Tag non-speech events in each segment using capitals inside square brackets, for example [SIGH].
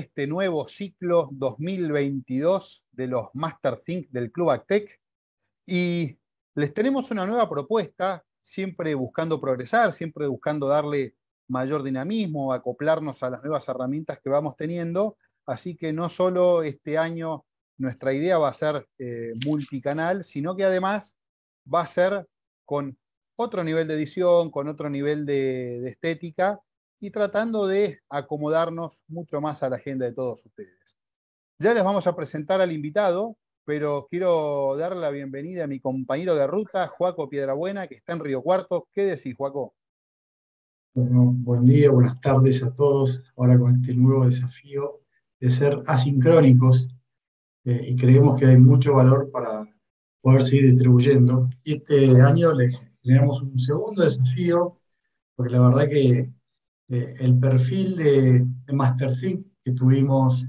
este nuevo ciclo 2022 de los Master Think del Club Actec y les tenemos una nueva propuesta, siempre buscando progresar, siempre buscando darle mayor dinamismo, acoplarnos a las nuevas herramientas que vamos teniendo. Así que no solo este año nuestra idea va a ser eh, multicanal, sino que además va a ser con otro nivel de edición, con otro nivel de estética y tratando de acomodarnos mucho más a la agenda de todos ustedes. Ya les vamos a presentar al invitado, pero quiero dar la bienvenida a mi compañero de ruta, Juaco Piedrabuena, que está en Río Cuarto. ¿Qué decís, Juaco? buen día, buenas tardes a todos. Ahora con este nuevo desafío de ser asincrónicos eh, y creemos que hay mucho valor para poder seguir distribuyendo. este año le generamos un segundo desafío, porque la verdad que eh, el perfil de, Master MasterThink que tuvimos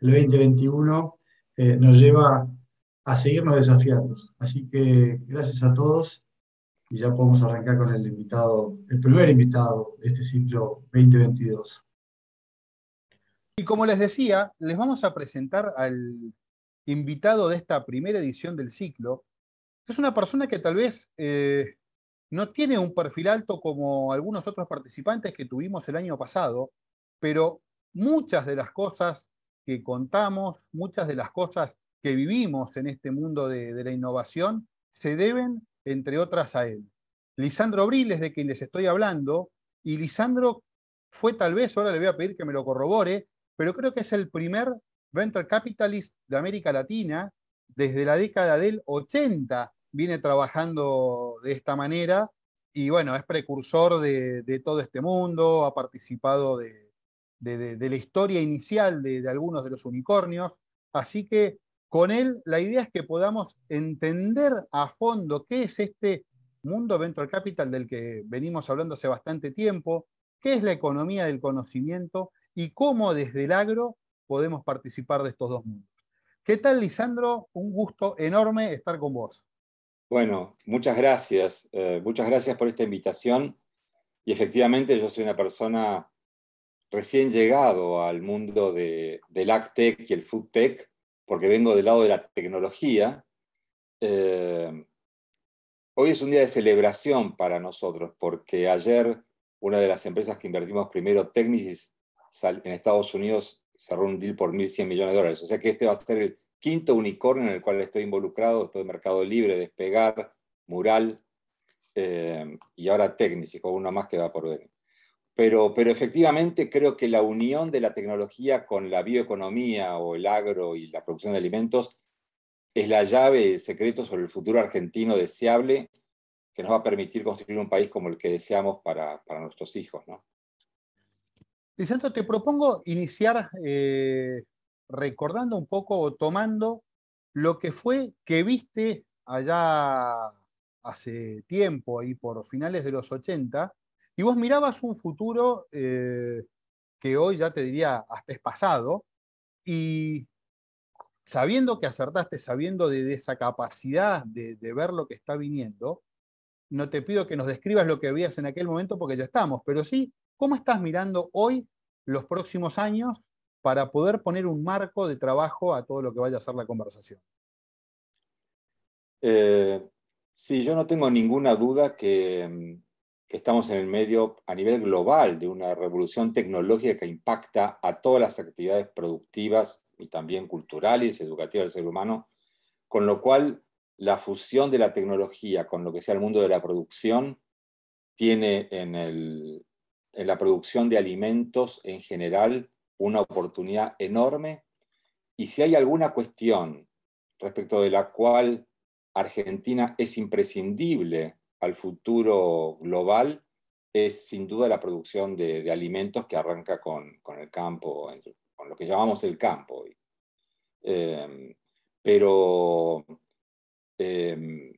el 2021 eh, nos lleva a seguirnos desafiando. Así que gracias a todos y ya podemos arrancar con el invitado, el primer invitado de este ciclo 2022. Y como les decía, les vamos a presentar al invitado de esta primera edición del ciclo. Es una persona que tal vez eh, no tiene un perfil alto como algunos otros participantes que tuvimos el año pasado, pero muchas de las cosas que contamos, muchas de las cosas que vivimos en este mundo de, la innovación, se deben, entre otras, a él. Lisandro Briles, de quien les estoy hablando, y Lisandro fue tal vez, ahora le voy a pedir que me lo corrobore, pero creo que es el primer venture capitalist de América Latina desde la década del 80 viene trabajando de esta manera y bueno, es precursor de, todo este mundo, ha participado de, de la historia inicial de algunos de los unicornios, así que con él la idea es que podamos entender a fondo qué es este mundo venture capital del que venimos hablando hace bastante tiempo, qué es la economía del conocimiento y cómo desde el agro podemos participar de estos dos mundos. ¿Qué tal, Lisandro? Un gusto enorme estar con vos. Bueno, muchas gracias. Eh, muchas gracias por esta invitación. Y efectivamente yo soy una persona recién llegado al mundo del AgTech y el FoodTech, porque vengo del lado de la tecnología. Eh, hoy es un día de celebración para nosotros, porque ayer una de las empresas que invertimos primero, Technisys, en Estados Unidos, cerró un deal por 1.100 millones de dólares. O sea que este va a ser el quinto unicornio en el cual estoy involucrado, después de Mercado Libre, Despegar, Mural eh, y ahora Técnicis, con uno más que va por venir. Pero, pero efectivamente creo que la unión de la tecnología con la bioeconomía o el agro y la producción de alimentos es la llave, el secreto sobre el futuro argentino deseable que nos va a permitir construir un país como el que deseamos para, nuestros hijos. ¿no? Lisandro, te propongo iniciar eh, recordando un poco o tomando lo que fue que viste allá hace tiempo, ahí por finales de los 80, y vos mirabas un futuro eh, que hoy ya te diría hasta es pasado, y sabiendo que acertaste, sabiendo de, esa capacidad de, de, ver lo que está viniendo, no te pido que nos describas lo que veías en aquel momento porque ya estamos, pero sí, ¿cómo estás mirando hoy los próximos años para poder poner un marco de trabajo a todo lo que vaya a ser la conversación. Eh, sí, yo no tengo ninguna duda que, mm, que estamos en el medio a nivel global de una revolución tecnológica que impacta a todas las actividades productivas y también culturales y educativas del ser humano, con lo cual la fusión de la tecnología con lo que sea el mundo de la producción tiene en, en la producción de alimentos en general una oportunidad enorme. Y si hay alguna cuestión respecto de la cual Argentina es imprescindible al futuro global, es sin duda la producción de, alimentos que arranca con, el campo, con lo que llamamos el campo hoy. Em, pero em,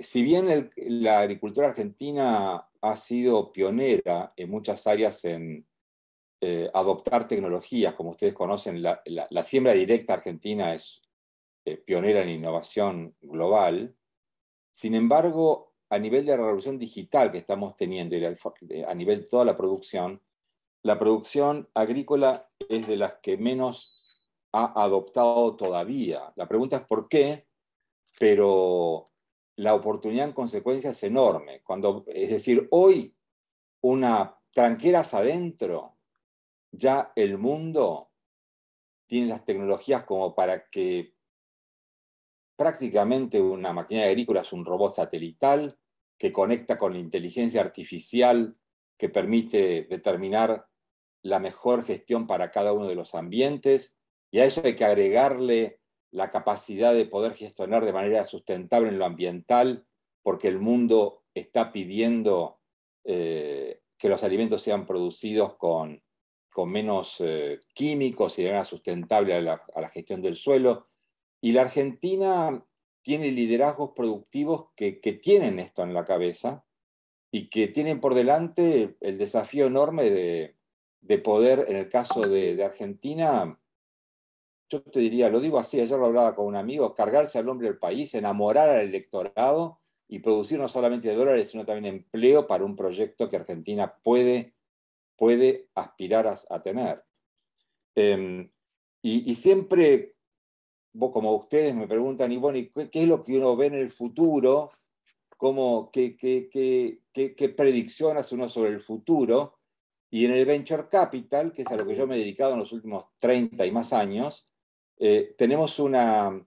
si bien la agricultura argentina ha sido pionera en muchas áreas en, eh, adoptar tecnologías. Como ustedes conocen, la, siembra directa argentina es eh, pionera en innovación global. Sin embargo, a nivel de la revolución digital que estamos teniendo eh, a nivel de toda la producción, la producción agrícola es de las que menos ha adoptado todavía. La pregunta es por qué, pero la oportunidad en consecuencia es enorme. Cuando, es decir, hoy una tranqueras adentro ya el mundo tiene las tecnologías como para que prácticamente una maquinaria agrícola es un robot satelital que conecta con inteligencia artificial que permite determinar la mejor gestión para cada uno de los ambientes y a eso hay que agregarle la capacidad de poder gestionar de manera sustentable en lo ambiental porque el mundo está pidiendo eh, que los alimentos sean producidos con con menos eh, químicos y de manera sustentable a la, gestión del suelo. Y la Argentina tiene liderazgos productivos que, tienen esto en la cabeza y que tienen por delante el desafío enorme de, de poder, en el caso de, de, Argentina, yo te diría, lo digo así, ayer lo hablaba con un amigo, cargarse al hombre del país, enamorar al electorado y producir no solamente dólares, sino también empleo para un proyecto que Argentina puede puede aspirar a, tener. Em, y, siempre, como ustedes me preguntan, y bueno, ¿qué, es lo que uno ve en el futuro? ¿Cómo, qué, qué, predicción hace uno sobre el futuro? Y en el Venture Capital, que es a lo que yo me he dedicado en los últimos 30 y más años, eh, tenemos una,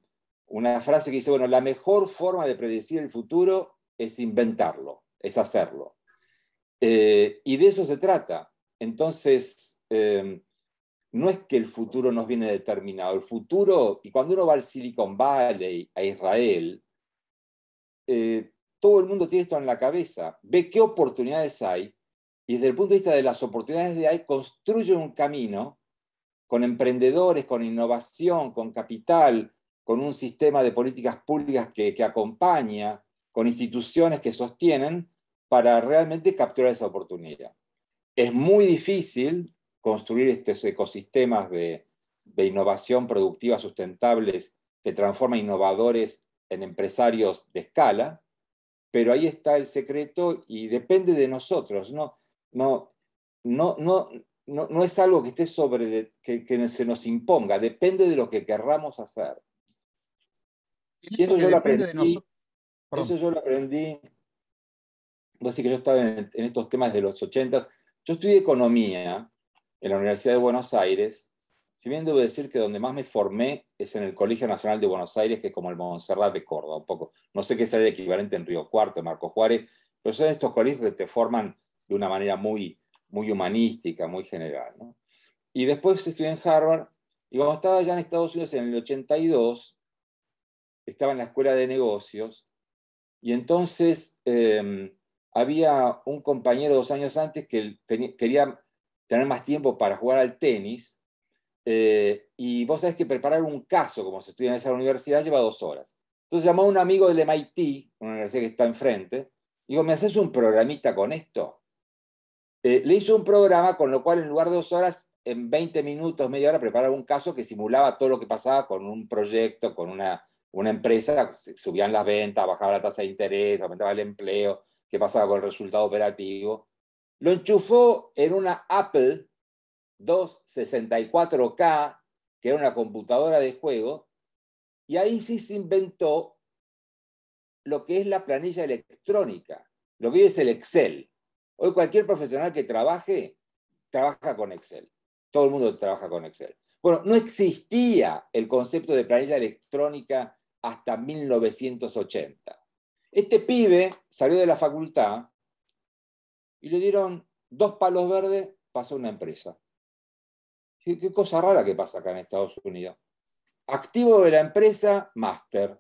frase que dice, bueno, la mejor forma de predecir el futuro es inventarlo, es hacerlo. Eh, y de eso se trata. Entonces, em, no es que el futuro nos viene determinado. El futuro, y cuando uno va al Silicon Valley, a Israel, eh, todo el mundo tiene esto en la cabeza. Ve qué oportunidades hay y desde el punto de vista de las oportunidades de ahí, construye un camino con emprendedores, con innovación, con capital, con un sistema de políticas públicas que acompaña, con instituciones que sostienen, para realmente capturar esa oportunidad es muy difícil construir estos ecosistemas de, innovación productiva sustentables que transforman innovadores en empresarios de escala, pero ahí está el secreto y depende de nosotros. No, no, no, no, es algo que esté sobre, que, se nos imponga, depende de lo que querramos hacer. Y eso, yo lo, aprendí, eso yo lo aprendí. Voy a que yo estaba en, estos temas de los ochentas, yo estudié economía en la Universidad de Buenos Aires, si bien debo decir que donde más me formé es en el Colegio Nacional de Buenos Aires, que es como el Montserrat de Córdoba, un poco. No sé qué sale el equivalente en Río Cuarto, Marco Juárez, pero son estos colegios que te forman de una manera muy, muy humanística, muy general. Y después estudié en Harvard, y cuando estaba allá en Estados Unidos en el 82, estaba en la escuela de negocios, y entonces em, había un compañero dos años antes que quería tener más tiempo para jugar al tenis. Eh, y vos sabés que preparar un caso, como se estudia en esa universidad, lleva dos horas. Entonces llamó a un amigo del MIT, una universidad que está enfrente, y dijo, ¿me haces un programita con esto? Eh, le hizo un programa con lo cual en lugar de dos horas, en 20 minutos, media hora, preparaba un caso que simulaba todo lo que pasaba con un proyecto, con una, una empresa, subían las ventas, bajaba la tasa de interés, aumentaba el empleo, qué pasaba con el resultado operativo, lo enchufó en una Apple 264K, que era una computadora de juego, y ahí sí se inventó lo que es la planilla electrónica, lo que es el Excel. Hoy cualquier profesional que trabaje, trabaja con Excel. Todo el mundo trabaja con Excel. Bueno, no existía el concepto de planilla electrónica hasta 1980. Este pibe salió de la facultad y le dieron dos palos verdes, para hacer una empresa. Qué, cosa rara que pasa acá en Estados Unidos. Activo de la empresa, máster.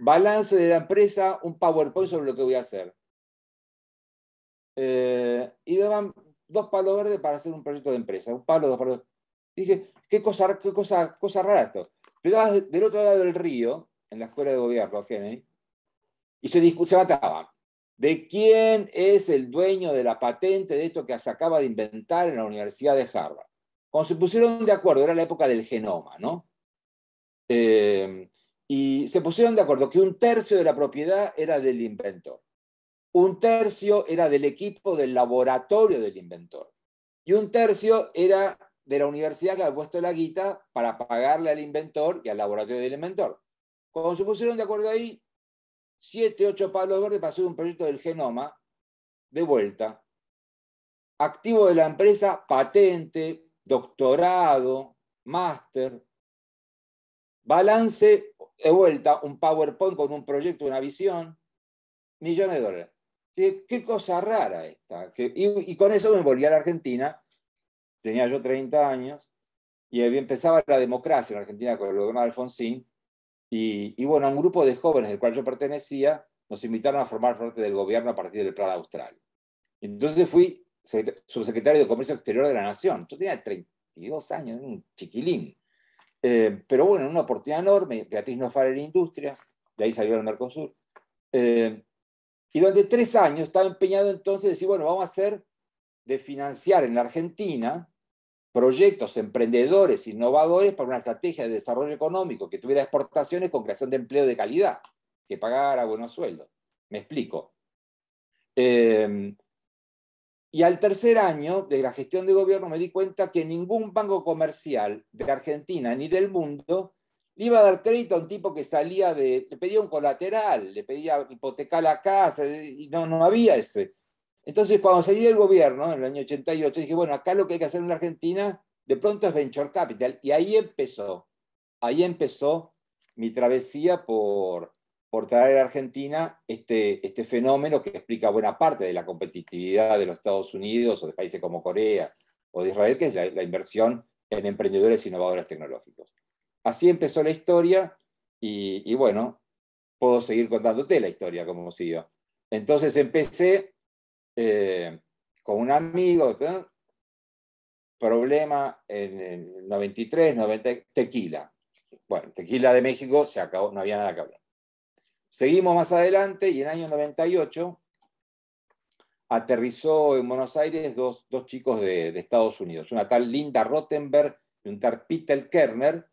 Balance de la empresa, un PowerPoint sobre lo que voy a hacer. Eh, y le dos palos verdes para hacer un proyecto de empresa. Un palo, dos palos. Dije, qué cosa, cosa rara esto. Te dabas del otro lado del río, en la escuela de gobierno y se, se mataban de quién es el dueño de la patente de esto que se acaba de inventar en la Universidad de Harvard. Cuando se pusieron de acuerdo, era la época del genoma, ¿no? Eh, y se pusieron de acuerdo que un tercio de la propiedad era del inventor, un tercio era del equipo del laboratorio del inventor, y un tercio era de la universidad que había puesto la guita para pagarle al inventor y al laboratorio del inventor. Cuando se pusieron de acuerdo ahí, siete, ocho palos verdes para hacer un proyecto del genoma, de vuelta. Activo de la empresa, patente, doctorado, máster. Balance, de vuelta, un PowerPoint con un proyecto, una visión, millones de dólares. Qué, cosa rara esta. y, con eso me volví a la Argentina, tenía yo 30 años, y empezaba la democracia en la Argentina con el de Alfonsín, y, y, bueno, un grupo de jóvenes del cual yo pertenecía nos invitaron a formar parte del gobierno a partir del Plan Austral. Entonces fui subsecretario de Comercio Exterior de la Nación. Yo tenía 32 años, un chiquilín. Eh, pero bueno, una oportunidad enorme. Beatriz Nofar en industria, de ahí salió el Mercosur. Eh, y durante tres años estaba empeñado entonces en decir, bueno, vamos a hacer de financiar en la Argentina proyectos emprendedores, innovadores para una estrategia de desarrollo económico que tuviera exportaciones con creación de empleo de calidad, que pagara buenos sueldos. Me explico. Em, y al tercer año de la gestión de gobierno me di cuenta que ningún banco comercial de Argentina ni del mundo le iba a dar crédito a un tipo que salía de, le pedía un colateral, le pedía hipotecar la casa, y no, no había ese. Entonces, cuando salí del gobierno en el año 88, dije, bueno, acá lo que hay que hacer en Argentina, de pronto es Venture Capital. Y ahí empezó, ahí empezó mi travesía por, por traer a Argentina este, este fenómeno que explica buena parte de la competitividad de los Estados Unidos o de países como Corea o de Israel, que es la, inversión en emprendedores innovadores tecnológicos. Así empezó la historia y, bueno, puedo seguir contándote la historia como siguió. Entonces empecé eh, con un amigo, problema en el 93, tequila. Bueno, tequila de México se acabó, no había nada que hablar. Seguimos más adelante y en el año 98 aterrizó en Buenos Aires dos, chicos de, Estados Unidos, una tal Linda Rottenberg y un tal Peter Kerner,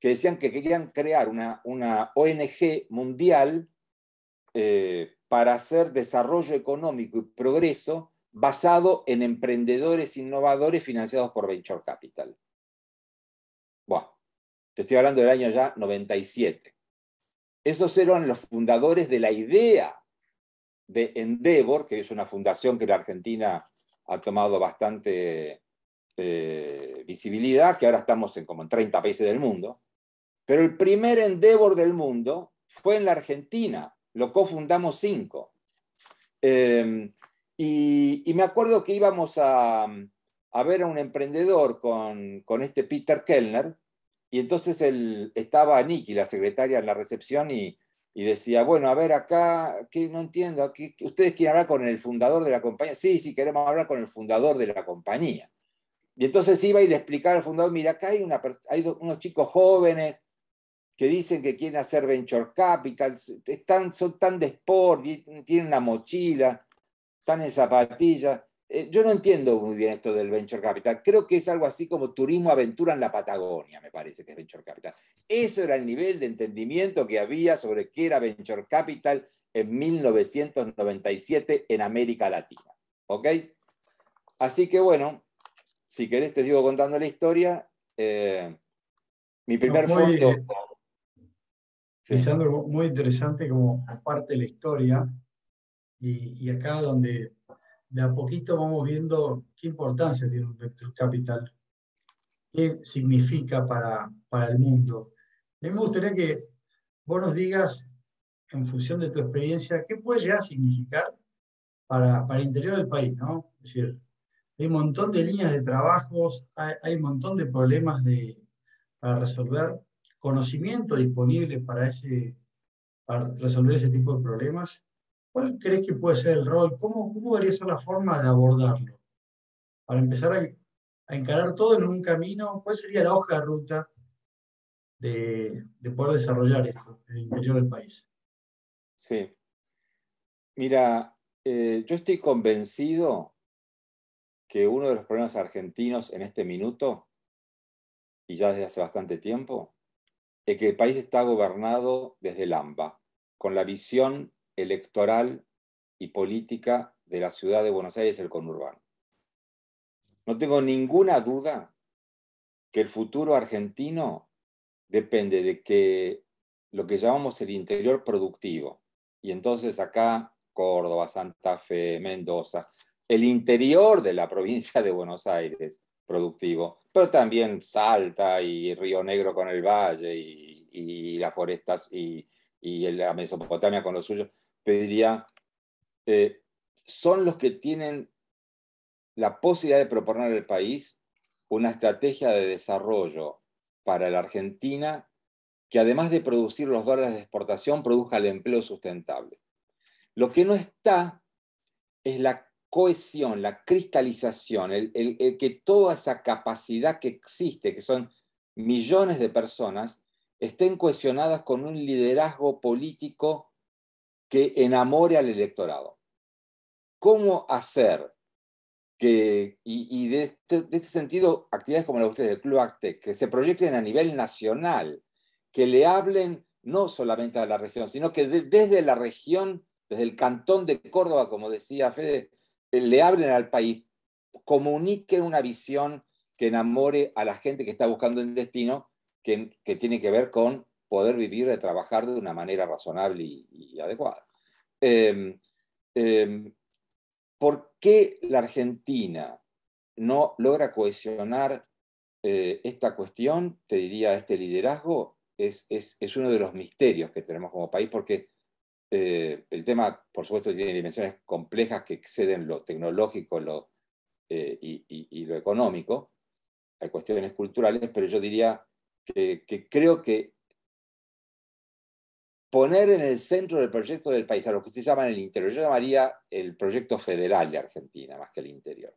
que decían que querían crear una, una ONG mundial eh, para hacer desarrollo económico y progreso basado en emprendedores innovadores financiados por Venture Capital. Bueno, te estoy hablando del año ya 97. Esos eran los fundadores de la idea de Endeavor, que es una fundación que la Argentina ha tomado bastante eh, visibilidad, que ahora estamos en como en 30 países del mundo. Pero el primer Endeavor del mundo fue en la Argentina, lo cofundamos cinco. Em, y, me acuerdo que íbamos a, ver a un emprendedor con, este Peter Kellner, y entonces él, estaba Nikki, la secretaria, en la recepción y, decía, bueno, a ver acá, que no entiendo, aquí, ¿ustedes quieren hablar con el fundador de la compañía? Sí, sí, queremos hablar con el fundador de la compañía. Y entonces iba y le explicaba al fundador, mira, acá hay, una, hay unos chicos jóvenes que dicen que quieren hacer venture capital, están, son tan de sport, tienen la mochila, están en zapatillas. Eh, yo no entiendo muy bien esto del venture capital. Creo que es algo así como turismo aventura en la Patagonia, me parece que es venture capital. Eso era el nivel de entendimiento que había sobre qué era venture capital en 1997 en América Latina. ¿Ok? Así que bueno, si querés te sigo contando la historia. Eh, mi primer fondo sí. muy interesante como aparte de la historia y, acá donde de a poquito vamos viendo qué importancia tiene un vector capital, qué significa para, para el mundo. A mí me gustaría que vos nos digas, en función de tu experiencia, qué puede llegar significar para, para el interior del país, ¿no? Es decir, hay un montón de líneas de trabajos, hay, un montón de problemas para resolver conocimiento disponible para, ese, para resolver ese tipo de problemas? ¿Cuál crees que puede ser el rol? ¿Cómo, cómo debería ser la forma de abordarlo? Para empezar a, encarar todo en un camino, ¿cuál sería la hoja de ruta de, poder desarrollar esto en el interior del país? Sí. Mira, eh, yo estoy convencido que uno de los problemas argentinos en este minuto, y ya desde hace bastante tiempo, es que el país está gobernado desde el AMBA, con la visión electoral y política de la ciudad de Buenos Aires, el conurbano. No tengo ninguna duda que el futuro argentino depende de que lo que llamamos el interior productivo, y entonces acá Córdoba, Santa Fe, Mendoza, el interior de la provincia de Buenos Aires, productivo. Pero también Salta y Río Negro con el Valle y, las forestas y, la Mesopotamia con lo suyo, pediría, eh, son los que tienen la posibilidad de proponer al país una estrategia de desarrollo para la Argentina que además de producir los dólares de exportación, produzca el empleo sustentable. Lo que no está es la cohesión, la cristalización, el, que toda esa capacidad que existe, que son millones de personas, estén cohesionadas con un liderazgo político que enamore al electorado. ¿Cómo hacer que, y, este, de, este, sentido, actividades como la de ustedes, el Club Actec, que se proyecten a nivel nacional, que le hablen no solamente a la región, sino que desde la región, desde el cantón de Córdoba, como decía Fede, eh, le hablen al país, comuniquen una visión que enamore a la gente que está buscando un destino, que, tiene que ver con poder vivir y trabajar de una manera razonable y, adecuada. Em, em, ¿Por qué la Argentina no logra cohesionar eh, esta cuestión? Te diría, este liderazgo es, es, uno de los misterios que tenemos como país, porque eh, el tema, por supuesto, tiene dimensiones complejas que exceden lo tecnológico eh, y, lo económico. Hay cuestiones culturales, pero yo diría que, creo que poner en el centro del proyecto del país a lo que ustedes llaman el interior, yo llamaría el proyecto federal de Argentina más que el interior.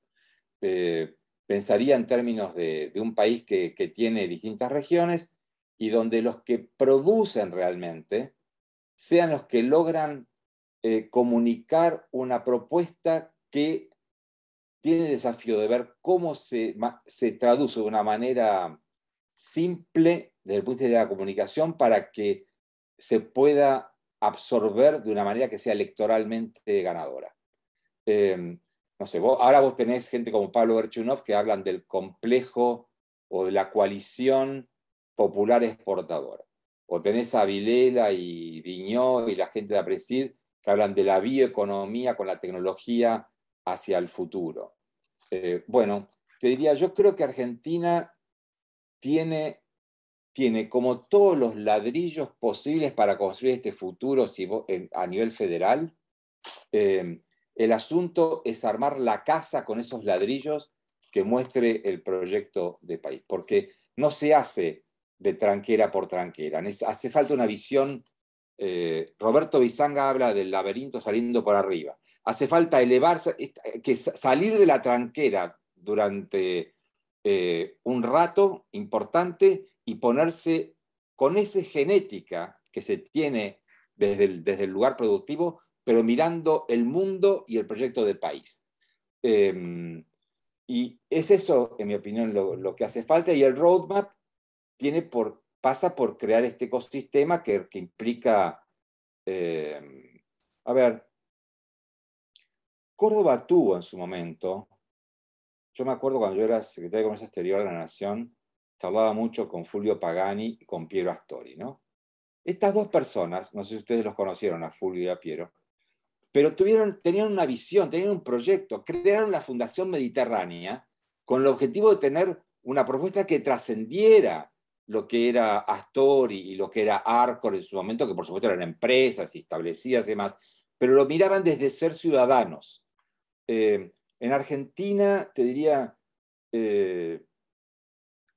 Eh, pensaría en términos de, un país que tiene distintas regiones y donde los que producen realmente, sean los que logran eh, comunicar una propuesta que tiene el desafío de ver cómo se, se traduce de una manera simple desde el punto de vista de la comunicación para que se pueda absorber de una manera que sea electoralmente ganadora. Em, no sé, ahora vos tenés gente como Pablo Berchunov que hablan del complejo o de la coalición popular exportadora o tenés a Vilela y Viñó y la gente de Apresid que hablan de la bioeconomía con la tecnología hacia el futuro. Eh, bueno, te diría, yo creo que Argentina tiene, tiene como todos los ladrillos posibles para construir este futuro a nivel federal. Eh, el asunto es armar la casa con esos ladrillos que muestre el proyecto de país, porque no se hace de tranquera por tranquera. Hace falta una visión, eh, Roberto Bizanga habla del laberinto saliendo por arriba. Hace falta elevarse, que salir de la tranquera durante eh, un rato importante y ponerse con esa genética que se tiene desde el, desde el lugar productivo, pero mirando el mundo y el proyecto de país. Em, y es eso, en mi opinión, lo, que hace falta. Y el roadmap pasa por crear este ecosistema que, implica, eh, a ver, Córdoba tuvo en su momento, yo me acuerdo cuando yo era secretario de Comercio Exterior de la Nación, hablaba mucho con Fulvio Pagani y con Piero Astori, ¿no? Estas dos personas, no sé si ustedes los conocieron, a Fulvio y a Piero, pero tuvieron, tenían una visión, tenían un proyecto, crearon la Fundación Mediterránea con el objetivo de tener una propuesta que trascendiera lo que era Astor y, lo que era Arcor en su momento, que por supuesto eran empresas y establecidas y demás, pero lo miraban desde ser ciudadanos. Eh, en Argentina, te diría, eh,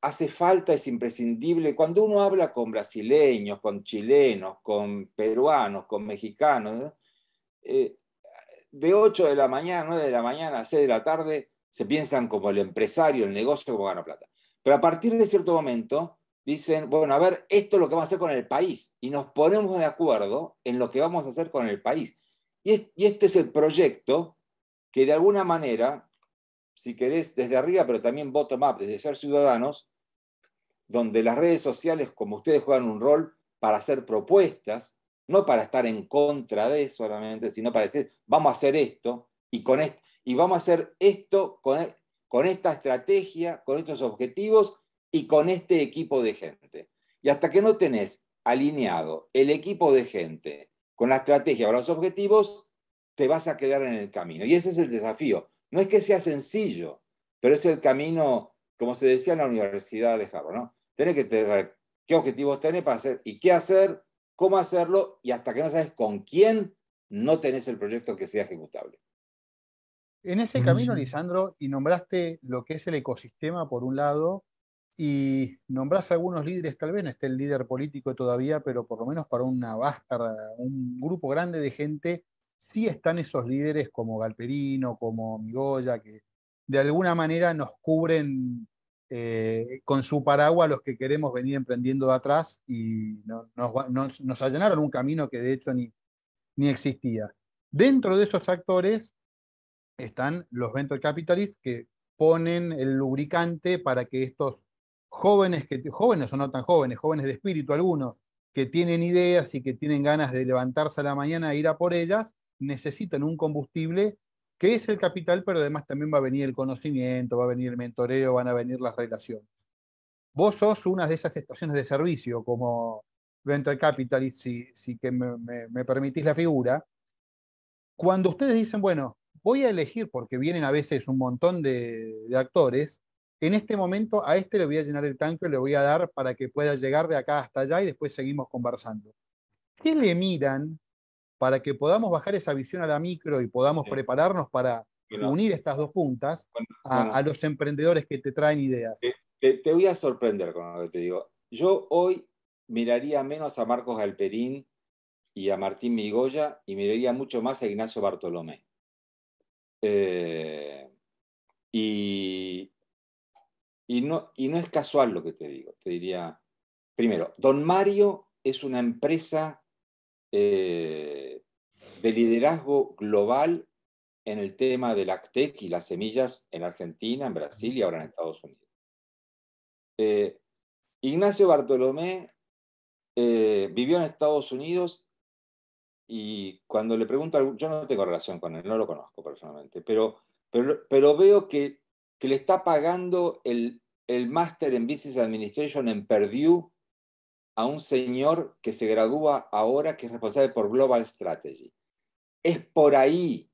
hace falta, es imprescindible, cuando uno habla con brasileños, con chilenos, con peruanos, con mexicanos, eh, de 8 de la mañana, 9 de la mañana 6 de la tarde, se piensan como el empresario, el negocio, como gana plata. Pero a partir de cierto momento, dicen, bueno, a ver, esto es lo que vamos a hacer con el país, y nos ponemos de acuerdo en lo que vamos a hacer con el país. Y, este es el proyecto que de alguna manera, si querés, desde arriba, pero también bottom-up, desde ser ciudadanos, donde las redes sociales, como ustedes juegan un rol para hacer propuestas, no para estar en contra de solamente, sino para decir, vamos a hacer esto y, con y vamos a hacer esto con, e-, con esta estrategia, con estos objetivos y con este equipo de gente. Y hasta que no tenés alineado el equipo de gente con la estrategia o los objetivos, te vas a quedar en el camino. Y ese es el desafío. No es que sea sencillo, pero es el camino, como se decía en la Universidad de Harvard, ¿no? tienes que tener qué objetivos tenés para hacer y qué hacer, cómo hacerlo, y hasta que no sabes con quién, no tenés el proyecto que sea ejecutable. En ese mm. camino, Lisandro, y nombraste lo que es el ecosistema por un lado y nombras algunos líderes, tal vez no esté el líder político todavía, pero por lo menos para una vasta, un grupo grande de gente, sí están esos líderes como Galperino, como Migoya, que de alguna manera nos cubren eh, con su paraguas los que queremos venir emprendiendo de atrás y nos, allanaron un camino que de hecho ni, ni existía. Dentro de esos actores están los venture capitalists que ponen el lubricante para que estos jóvenes, que, jóvenes o no tan jóvenes, jóvenes de espíritu algunos, que tienen ideas y que tienen ganas de levantarse a la mañana e ir a por ellas, necesitan un combustible que es el capital, pero además también va a venir el conocimiento, va a venir el mentoreo, van a venir las relaciones. Vos sos una de esas estaciones de servicio como Venture Capital, si, que me, permitís la figura. Cuando ustedes dicen, bueno, voy a elegir, porque vienen a veces un montón de actores, en este momento a este le voy a llenar el tanque, le voy a dar para que pueda llegar de acá hasta allá y después seguimos conversando. ¿Qué le miran para que podamos bajar esa visión a la micro y podamos prepararnos para unir estas dos puntas A, los emprendedores que te traen ideas? Te, voy a sorprender con lo que te digo. Yo hoy miraría menos a Marcos Galperín y a Martín Migoya y miraría mucho más a Ignacio Bartolomé. Eh, y, y no, no es casual lo que te digo. Te diría, primero, Don Mario es una empresa eh, de liderazgo global en el tema del ACTEC y las semillas en Argentina, en Brasil y ahora en Estados Unidos. Eh, Ignacio Bartolomé eh, vivió en Estados Unidos y cuando le pregunto, yo no tengo relación con él, no lo conozco personalmente, pero, pero, pero veo que, que le está pagando el, el máster en Business Administration en Purdue a un señor que se gradúa ahora, que es responsable por Global Strategy. Es por ahí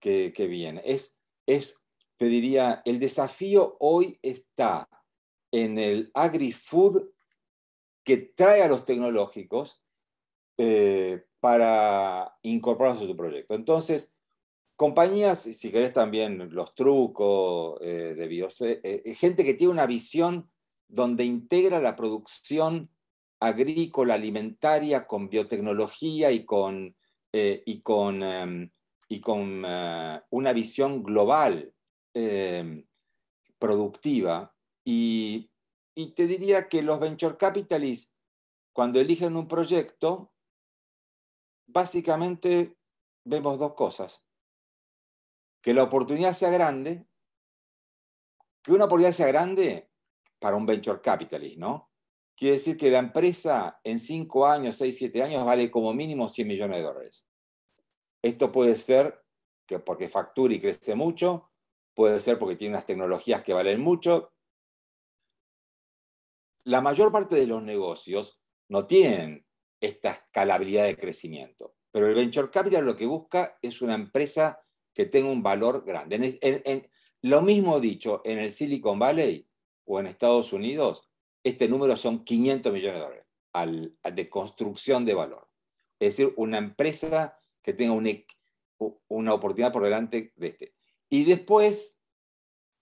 que, viene. Es, es, te diría, el desafío hoy está en el agri-food que trae a los tecnológicos eh, para incorporarse a su proyecto. Entonces, compañías, si querés también los trucos eh, de Biose, eh, eh, gente que tiene una visión donde integra la producción agrícola, alimentaria, con biotecnología y con, y con, em, una visión global em, productiva. y te diría que los venture capitalists, cuando eligen un proyecto, básicamente vemos dos cosas que la oportunidad sea grande, que una oportunidad sea grande para un venture capitalist, ¿no? Quiere decir que la empresa en 5 años, 6, 7 años vale como mínimo 100 millones de dólares. Esto puede ser que porque factura y crece mucho, puede ser porque tiene unas tecnologías que valen mucho. La mayor parte de los negocios no tienen esta escalabilidad de crecimiento, pero el venture capital lo que busca es una empresa que tenga un valor grande. En, lo mismo dicho, en el Silicon Valley o en Estados Unidos, este número son 500 millones de dólares de construcción de valor. Es decir, una empresa que tenga una, una oportunidad por delante de este. Y después,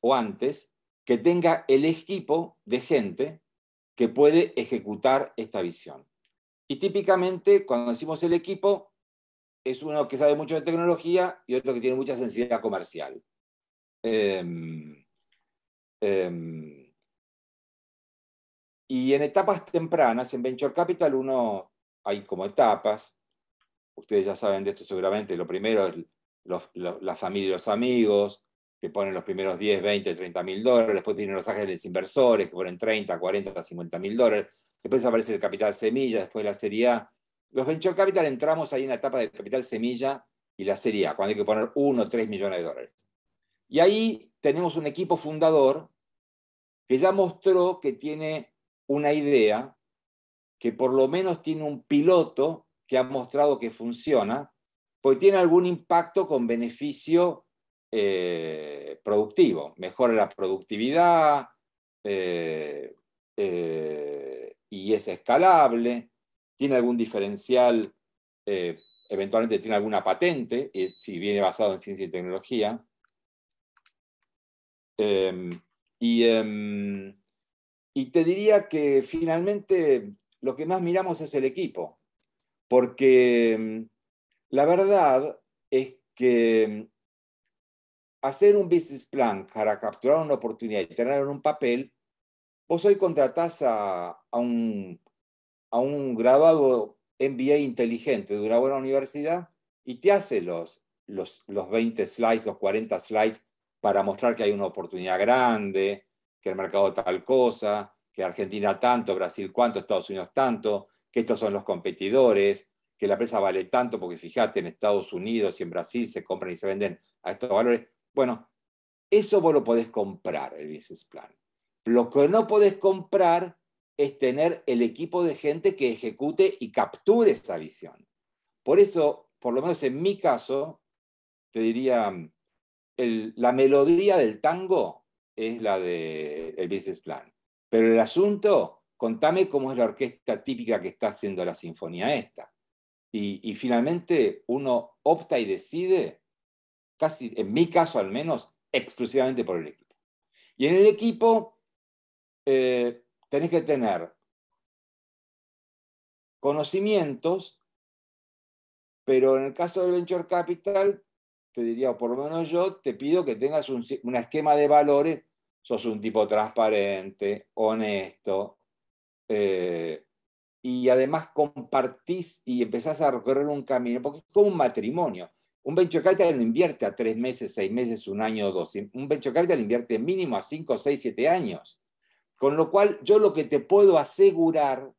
o antes, que tenga el equipo de gente que puede ejecutar esta visión. Y típicamente, cuando decimos el equipo, es uno que sabe mucho de tecnología y otro que tiene mucha sensibilidad comercial. Em, em, y en etapas tempranas, en Venture Capital uno hay como etapas, ustedes ya saben de esto seguramente, lo primero es los, la familia y los amigos, que ponen los primeros 10, 20, 30 mil dólares, después tienen los ángeles inversores, que ponen 30, 40, 50 mil dólares, después aparece el capital semilla, después la serie A, los venture capital entramos ahí en la etapa de capital semilla y la serie A, cuando hay que poner 1 o 3 millones de dólares. Y ahí tenemos un equipo fundador que ya mostró que tiene una idea, que por lo menos tiene un piloto que ha mostrado que funciona, porque tiene algún impacto con beneficio eh, productivo, mejora la productividad eh, eh, y es escalable tiene algún diferencial, eh, eventualmente tiene alguna patente, si viene basado en ciencia y tecnología. Em, em, y, te diría que finalmente lo que más miramos es el equipo, porque em, la verdad es que hacer un business plan para capturar una oportunidad y tener un papel, vos hoy contratás a, un, a un graduado MBA inteligente de una buena universidad y te hace los, los, los 20 slides, los 40 slides para mostrar que hay una oportunidad grande, que el mercado tal cosa, que Argentina tanto, Brasil cuánto, Estados Unidos tanto, que estos son los competidores, que la empresa vale tanto, porque fíjate, en Estados Unidos y en Brasil se compran y se venden a estos valores. Bueno, eso vos lo podés comprar, el business plan. Lo que no podés comprar es tener el equipo de gente que ejecute y capture esa visión. Por eso, por lo menos en mi caso, te diría, mm, la melodía del tango es la del de business plan, pero el asunto, contame cómo es la orquesta típica que está haciendo la sinfonía esta. Y, finalmente uno opta y decide, casi en mi caso al menos, exclusivamente por el equipo. Y en el equipo... Eh, tenés que tener conocimientos, pero en el caso del venture capital, te diría, o por lo menos yo, te pido que tengas un, esquema de valores, sos un tipo transparente, honesto, eh, y además compartís y empezás a recorrer un camino, porque es como un matrimonio. Un venture capital no invierte a tres meses, seis meses, un año o dos. Un venture capital invierte mínimo a cinco, seis, siete años. Con lo cual, yo lo que te puedo asegurar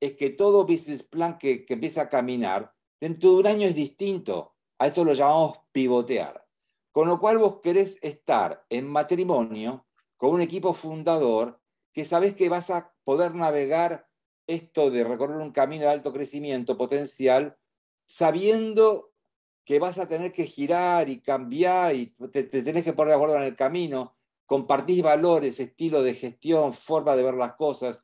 es que todo business plan que, que empieza a caminar dentro de un año es distinto. A eso lo llamamos pivotear. Con lo cual vos querés estar en matrimonio con un equipo fundador que sabes que vas a poder navegar esto de recorrer un camino de alto crecimiento potencial, sabiendo que vas a tener que girar y cambiar y te tenés que poner de acuerdo en el camino, compartís valores, estilo de gestión, forma de ver las cosas,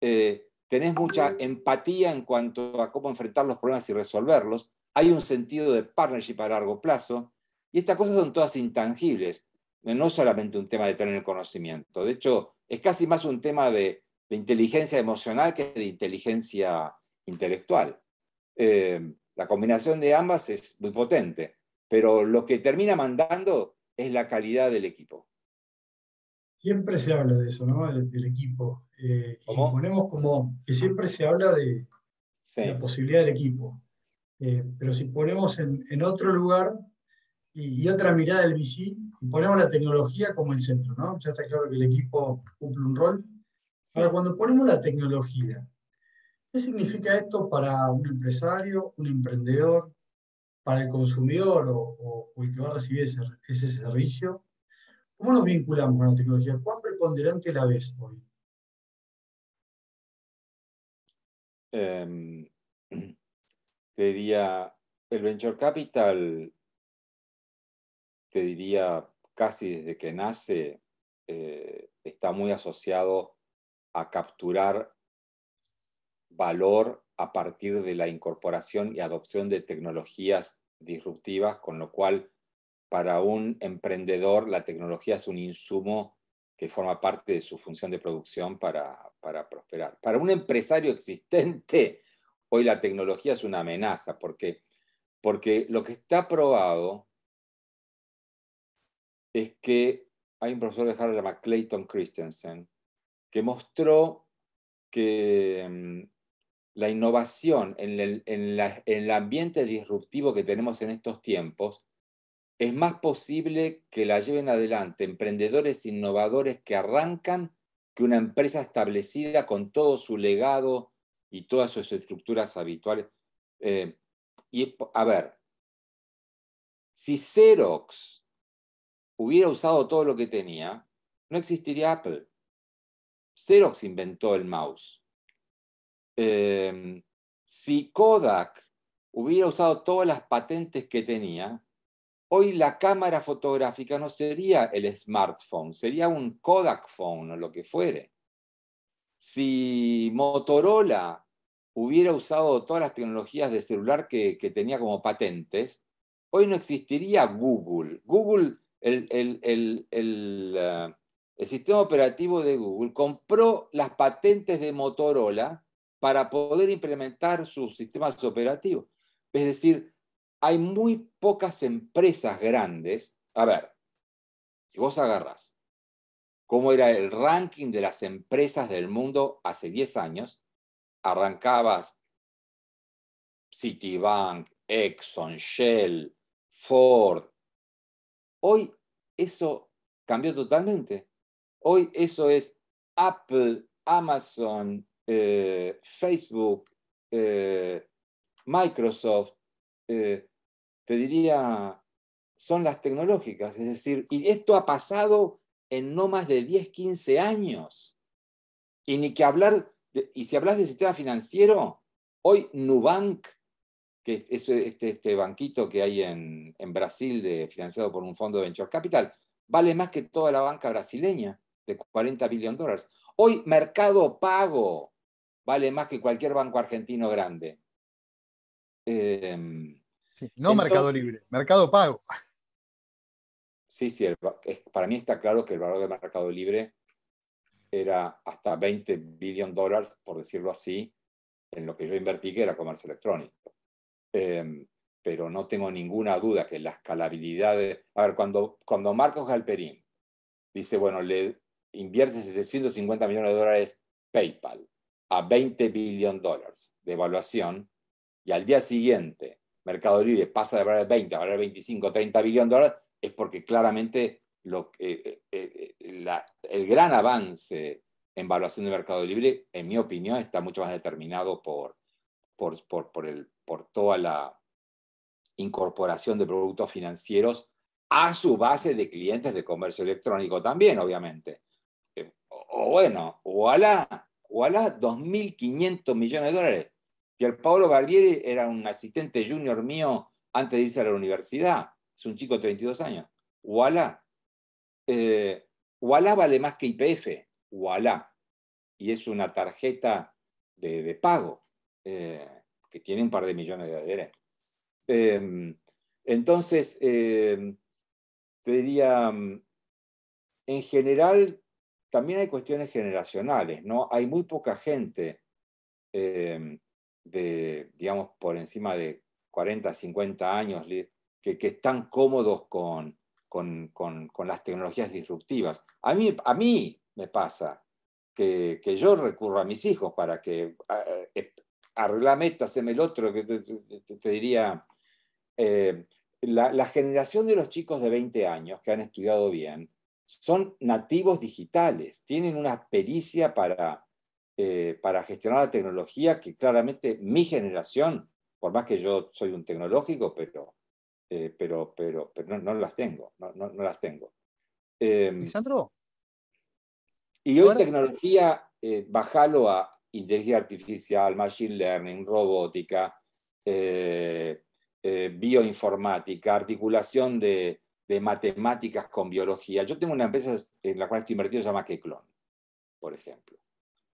eh, tenés mucha empatía en cuanto a cómo enfrentar los problemas y resolverlos, hay un sentido de partnership a largo plazo, y estas cosas son todas intangibles, no solamente un tema de tener conocimiento, de hecho es casi más un tema de, inteligencia emocional que de inteligencia intelectual. Eh, la combinación de ambas es muy potente, pero lo que termina mandando es la calidad del equipo siempre se habla de eso, ¿no? Del, equipo. Eh, ponemos como que siempre se habla de, la posibilidad del equipo. Eh, pero si ponemos en, otro lugar y, otra mirada del bici, ponemos la tecnología como el centro, ¿no? Ya está claro que el equipo cumple un rol. Ahora, cuando ponemos la tecnología, ¿qué significa esto para un empresario, un emprendedor, para el consumidor o, el que va a recibir ese servicio? ¿Cómo nos vinculamos con la tecnología? ¿Cuán preponderante la ves hoy? Em, te diría, el venture capital, te diría, casi desde que nace, eh, está muy asociado a capturar valor a partir de la incorporación y adopción de tecnologías disruptivas, con lo cual para un emprendedor la tecnología es un insumo que forma parte de su función de producción para, prosperar. Para un empresario existente, [LAUGHS] hoy la tecnología es una amenaza, porque, porque lo que está probado es que hay un profesor de Harvard llamado Clayton Christensen, que mostró que mm, la innovación en el ambiente disruptivo que tenemos en estos tiempos es más posible que la lleven adelante emprendedores innovadores que arrancan que una empresa establecida con todo su legado y todas sus estructuras habituales. Eh, y a ver, si Xerox hubiera usado todo lo que tenía, no existiría Apple. Xerox inventó el mouse. Eh, si Kodak hubiera usado todas las patentes que tenía, Hoy la cámara fotográfica no sería el smartphone, sería un Kodak phone o lo que fuere. Si Motorola hubiera usado todas las tecnologías de celular que, tenía como patentes, hoy no existiría Google. Google, eh, el sistema operativo de Google compró las patentes de Motorola para poder implementar sus sistemas operativos. Es decir, hay muy pocas empresas grandes. A ver, si vos agarras cómo era el ranking de las empresas del mundo hace 10 años, arrancabas Citibank, Exxon, Shell, Ford. Hoy eso cambió totalmente. Hoy eso es Apple, Amazon, eh, Facebook, eh, Microsoft, eh, te diría, son las tecnológicas. Es decir, y esto ha pasado en no más de 10, 15 años. Y ni que hablar, y si hablas del sistema financiero, hoy Nubank, que es este, este banquito que hay en, Brasil, financiado por un fondo de Venture Capital, vale más que toda la banca brasileña, de 40 billones de dólares. Hoy Mercado Pago vale más que cualquier banco argentino grande. Em, no mercado libre, mercado pago. Sí, sí, para mí está claro que el valor del mercado libre era hasta 20 de dólares, por decirlo así, en lo que yo invertí, que era comercio electrónico. Em, pero no tengo ninguna duda que la escalabilidad de... A ver, cuando, cuando Marcos Galperín dice, bueno, le invierte 750 millones de dólares PayPal a 20 de dólares de evaluación, y al día siguiente Mercado Libre pasa de valer 20 a valer 25, 30 billones de dólares, es porque claramente lo, eh, eh, eh, la, el gran avance en valuación de Mercado Libre, en mi opinión, está mucho más determinado por, por, el, por toda la incorporación de productos financieros a su base de clientes de comercio electrónico también, obviamente. O bueno, o alá o 2.500 millones de dólares pablo Barbieri era un asistente junior mío antes de irse a la universidad. Es un chico de 32 años. Voilà. Eh, vale más que IPF. Voilà. Y es una tarjeta de, pago eh, que tiene un par de millones de adherentes. Em, entonces, em, te diría, em, en general, también hay cuestiones generacionales, ¿no? Hay muy poca gente de, digamos, por encima de 40, 50 años, que, están cómodos con, con, las tecnologías disruptivas. A mí, a mí me pasa que, yo recurro a mis hijos para que eh, arreglame esto haceme el otro, que te, diría, eh, la, la, generación de los chicos de 20 años que han estudiado bien son nativos digitales, tienen una pericia para, eh, para gestionar la tecnología que claramente mi generación, por más que yo soy un tecnológico, pero, eh, no, las tengo, no, no, las tengo. Em, y yo tecnología, eh, bajalo a inteligencia artificial, machine learning, robótica, bioinformática, articulación de, de, matemáticas con biología. Yo tengo una empresa en la cual estoy invertido, se llama Keclon, por ejemplo.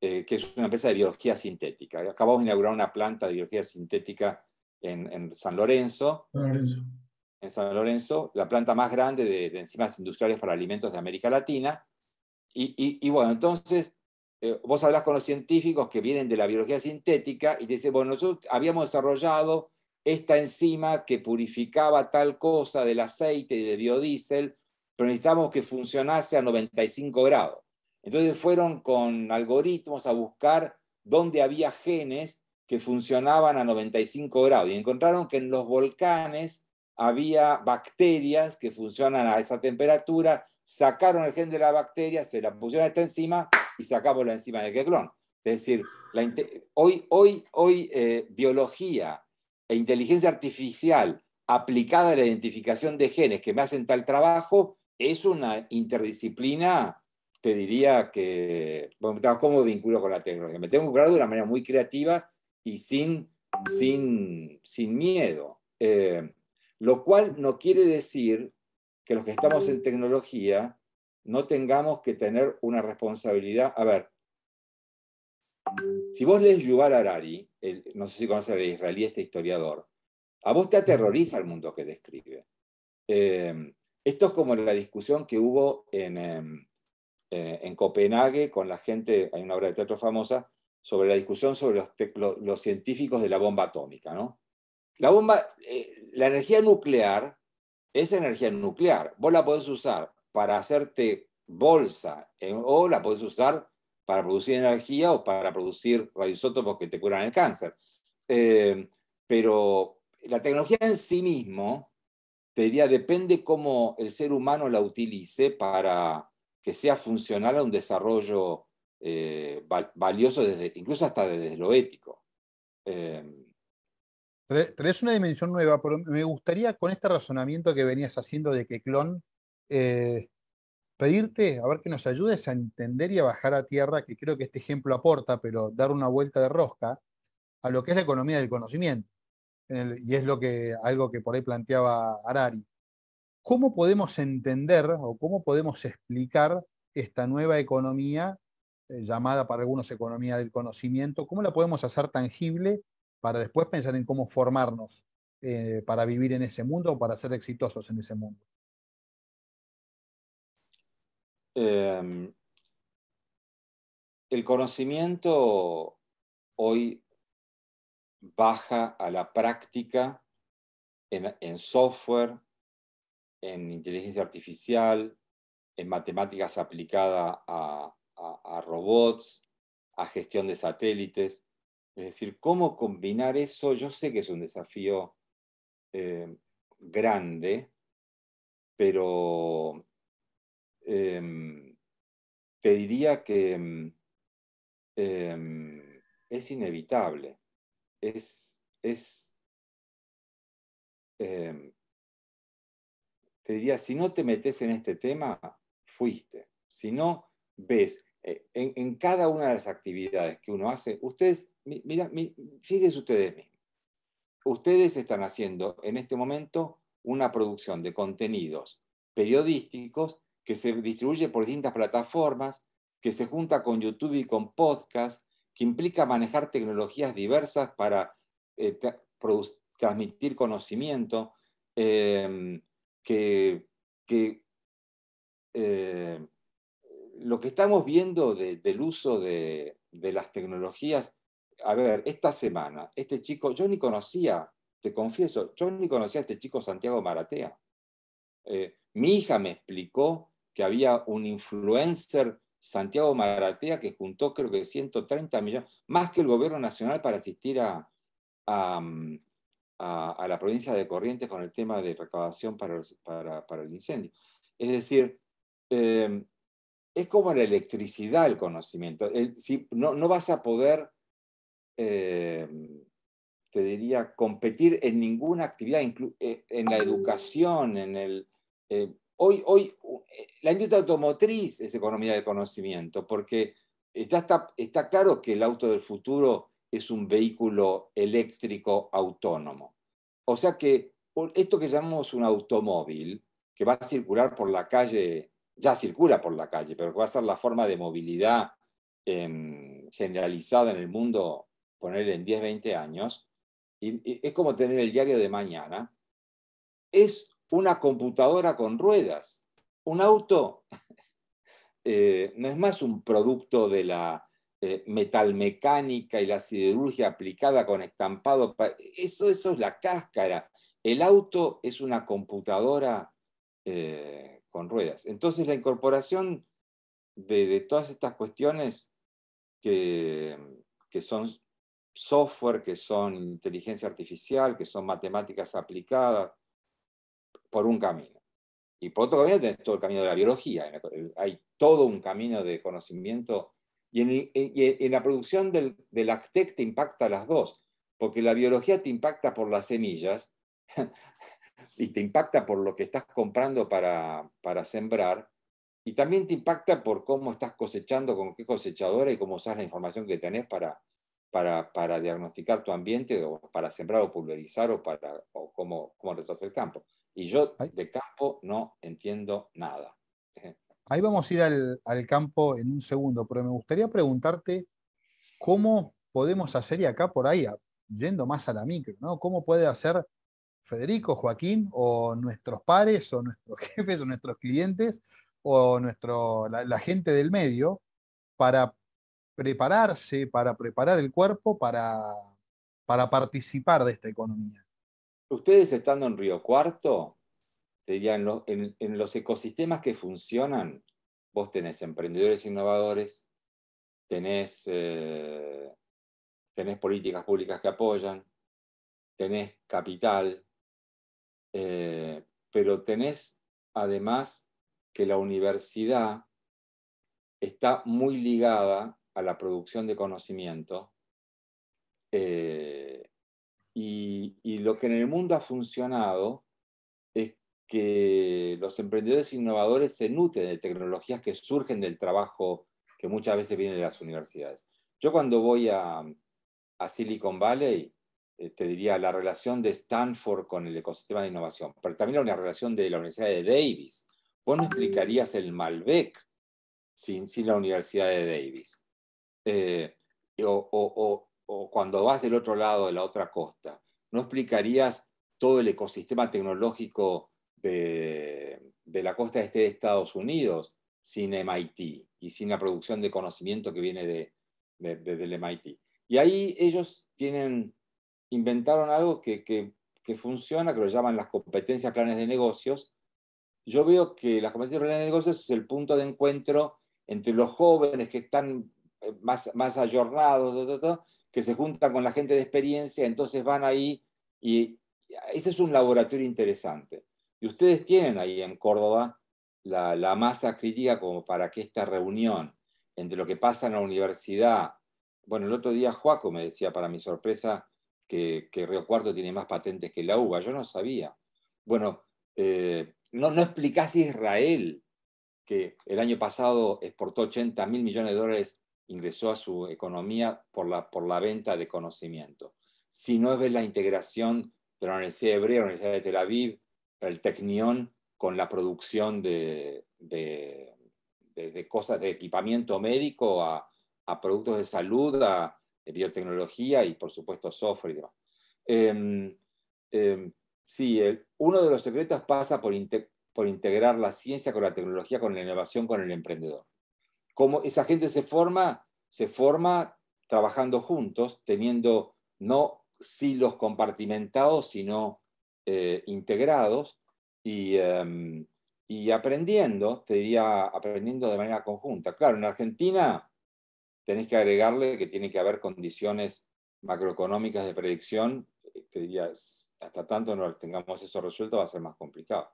Eh, que es una empresa de biología sintética. Acabamos de inaugurar una planta de biología sintética en, San Lorenzo. En San Lorenzo, la planta más grande de, enzimas industriales para alimentos de América Latina. Y, bueno, entonces eh, vos hablas con los científicos que vienen de la biología sintética y te dicen, bueno, nosotros habíamos desarrollado esta enzima que purificaba tal cosa del aceite y del biodiesel, pero necesitamos que funcionase a 95 grados. Entonces fueron con algoritmos a buscar dónde había genes que funcionaban a 95 grados y encontraron que en los volcanes había bacterias que funcionan a esa temperatura, sacaron el gen de la bacteria, se la pusieron a esta enzima y sacamos la enzima de Keclón. Es decir, hoy, hoy, hoy eh, biología e inteligencia artificial aplicada a la identificación de genes que me hacen tal trabajo es una interdisciplina te diría que, bueno, ¿cómo vinculo con la tecnología? Me tengo que hablar de una manera muy creativa y sin, sin, sin miedo. Eh, lo cual no quiere decir que los que estamos en tecnología no tengamos que tener una responsabilidad. A ver, si vos lees Yuval Harari, no sé si conoces a israelí este historiador, a vos te aterroriza el mundo que describe. Eh, esto es como la discusión que hubo en, em, eh, en Copenhague con la gente, hay una obra de teatro famosa, sobre la discusión sobre los, científicos de la bomba atómica. ¿no? La, bomba, eh, la energía nuclear es energía nuclear. Vos la podés usar para hacerte bolsa eh, o la podés usar para producir energía o para producir radioisótopos que te curan el cáncer. pero la tecnología en sí mismo, te diría, depende cómo el ser humano la utilice para, que sea funcional a un desarrollo eh, valioso, desde, incluso hasta desde lo ético. Eh, em, Traes una dimensión nueva, pero me gustaría con este razonamiento que venías haciendo de que clon, eh, pedirte a ver que nos ayudes a entender y a bajar a tierra, que creo que este ejemplo aporta, pero dar una vuelta de rosca a lo que es la economía del conocimiento. y es lo que, algo que por ahí planteaba Arari. ¿Cómo podemos entender o cómo podemos explicar esta nueva economía, eh, llamada para algunos economía del conocimiento, cómo la podemos hacer tangible para después pensar en cómo formarnos eh, para vivir en ese mundo o para ser exitosos en ese mundo? Em, el conocimiento hoy baja a la práctica en software, en inteligencia artificial, en matemáticas aplicadas a, robots, a gestión de satélites. Es decir, cómo combinar eso, yo sé que es un desafío eh, grande, pero em, te diría que em, es inevitable. Es, es em, te diría, si no te metes en este tema, fuiste. Si no ves eh, en, cada una de las actividades que uno hace, ustedes, mira, fíjense ustedes mismos. Ustedes están haciendo en este momento una producción de contenidos periodísticos que se distribuye por distintas plataformas, que se junta con YouTube y con podcast, que implica manejar tecnologías diversas para eh, transmitir conocimiento. Eh, que, eh, lo que estamos viendo del uso de, las tecnologías, a ver, esta semana, este chico, yo ni conocía, te confieso, yo ni conocía a este chico Santiago Maratea. Eh, mi hija me explicó que había un influencer Santiago Maratea que juntó creo que 130 millones, más que el gobierno nacional para asistir a, mm, a, la provincia de Corrientes con el tema de recaudación para, el incendio. Es decir, eh, es como la electricidad el conocimiento. si, no, vas a poder, eh, te diría, competir en ninguna actividad, eh, en la educación, en el... hoy, hoy, la industria automotriz es economía de conocimiento, porque ya está, está claro que el auto del futuro es un vehículo eléctrico autónomo. O sea que esto que llamamos un automóvil, que va a circular por la calle, ya circula por la calle, pero que va a ser la forma de movilidad em, generalizada en el mundo, poner en 10, 20 años, es como tener el diario de mañana, es una computadora con ruedas. Un auto [LAUGHS] eh, no es más un producto de la eh, metalmecánica y la siderurgia aplicada con estampado. Eso, eso es la cáscara. El auto es una computadora eh, con ruedas. Entonces la incorporación de, todas estas cuestiones que, que son software, que son inteligencia artificial, que son matemáticas aplicadas, por un camino. Y por otro camino todo el camino de la biología. Hay todo un camino de conocimiento y en, la producción del, ACTEC te impacta las dos, porque la biología te impacta por las semillas [LAUGHS] y te impacta por lo que estás comprando para, sembrar, y también te impacta por cómo estás cosechando, con qué cosechadora y cómo usas la información que tenés para, para, diagnosticar tu ambiente o para sembrar o pulverizar o para cómo, cómo el campo. Y yo de campo no entiendo nada ahí vamos a ir al, campo en un segundo, pero me gustaría preguntarte cómo podemos hacer, y acá por ahí, yendo más a la micro, ¿no? ¿Cómo puede hacer Federico, Joaquín, o nuestros pares, o nuestros [LAUGHS] jefes, o nuestros clientes, o nuestro, la, gente del medio, para prepararse, para preparar el cuerpo, para, para participar de esta economía? Ustedes estando en Río Cuarto, en, los ecosistemas que funcionan, vos tenés emprendedores innovadores, tenés, eh, tenés políticas públicas que apoyan, tenés capital, eh, pero tenés además que la universidad está muy ligada a la producción de conocimiento eh, y, y lo que en el mundo ha funcionado es que los emprendedores innovadores se nutren de tecnologías que surgen del trabajo que muchas veces viene de las universidades. Yo cuando voy a, Silicon Valley, eh, te diría la relación de Stanford con el ecosistema de innovación, pero también una relación de la Universidad de Davis. Vos no explicarías el Malbec sin, sin la Universidad de Davis. Eh, o cuando vas del otro lado de la otra costa, no explicarías todo el ecosistema tecnológico de, la costa este de Estados Unidos sin MIT y sin la producción de conocimiento que viene de, del MIT. Y ahí ellos tienen, inventaron algo que, que, funciona, que lo llaman las competencias planes de negocios. Yo veo que las competencias planes de negocios es el punto de encuentro entre los jóvenes que están eh, más, más ayornados, que se juntan con la gente de experiencia, entonces van ahí y ese es un laboratorio interesante ustedes tienen ahí en Córdoba la, masa crítica como para que esta reunión entre lo que pasa en la universidad, bueno, el otro día Juaco me decía, para mi sorpresa, que, Río Cuarto tiene más patentes que la UBA. Yo no sabía. Bueno, eh, no, no explicás Israel, que el año pasado exportó 80 mil millones de dólares, ingresó a su economía por la, por la venta de conocimiento. Si no ves la integración de la Universidad Hebrea, la Universidad de Tel Aviv, el Tecnión con la producción de, cosas, de equipamiento médico a, productos de salud, a biotecnología y por supuesto software y demás. Em, em, sí, uno de los secretos pasa por, por, integrar la ciencia con la tecnología, con la innovación, con el emprendedor. Como esa gente se forma, se forma trabajando juntos, teniendo no silos compartimentados, sino eh, integrados em, y, aprendiendo, te diría, aprendiendo de manera conjunta. Claro, en Argentina tenés que agregarle que tiene que haber condiciones macroeconómicas de predicción, eh, te diría, hasta tanto no tengamos eso resuelto va a ser más complicado.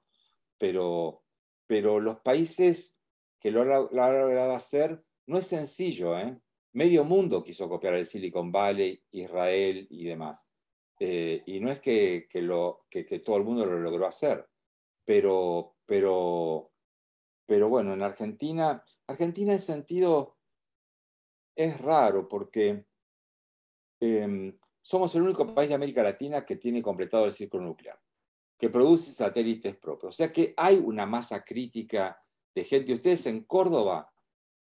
Pero, pero los países que lo han logrado hacer no es sencillo, ¿eh? Medio mundo quiso copiar el Silicon Valley, Israel y demás. Eh, y no es que, lo, todo el mundo lo logró hacer, pero, pero, bueno, en Argentina, Argentina en sentido es raro porque em, somos el único país de América Latina que tiene completado el círculo nuclear, que produce satélites propios. O sea que hay una masa crítica de gente. Ustedes en Córdoba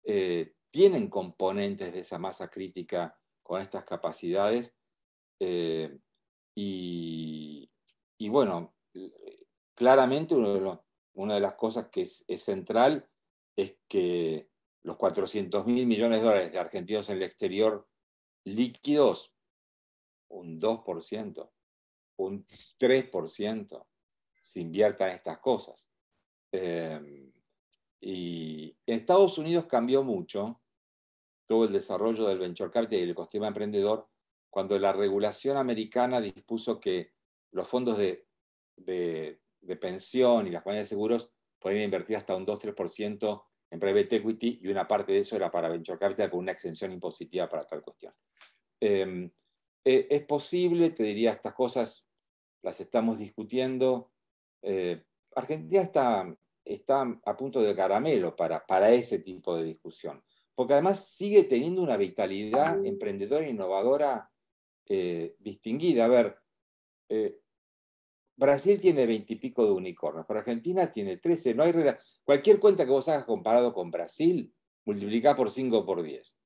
eh, tienen componentes de esa masa crítica con estas capacidades. Eh, y, bueno, claramente uno de una de las cosas que es, central es que los 400 mil millones de dólares de argentinos en el exterior líquidos, un 2%, un 3% se invierta en estas cosas. Em, y Estados Unidos cambió mucho todo el desarrollo del venture capital y el ecosistema emprendedor cuando la regulación americana dispuso que los fondos de, pensión y las compañías de seguros podían invertir hasta un 2-3% en private equity y una parte de eso era para venture capital con una exención impositiva para tal cuestión. Em, eh, es posible, te diría, estas cosas las estamos discutiendo. Eh, Argentina está, está a punto de caramelo para, para ese tipo de discusión, porque además sigue teniendo una vitalidad mm. emprendedora e innovadora eh, distinguida. A ver, eh, Brasil tiene veintipico de unicornios, pero Argentina tiene trece. No hay Cualquier cuenta que vos hagas comparado con Brasil, multiplica por cinco o por diez.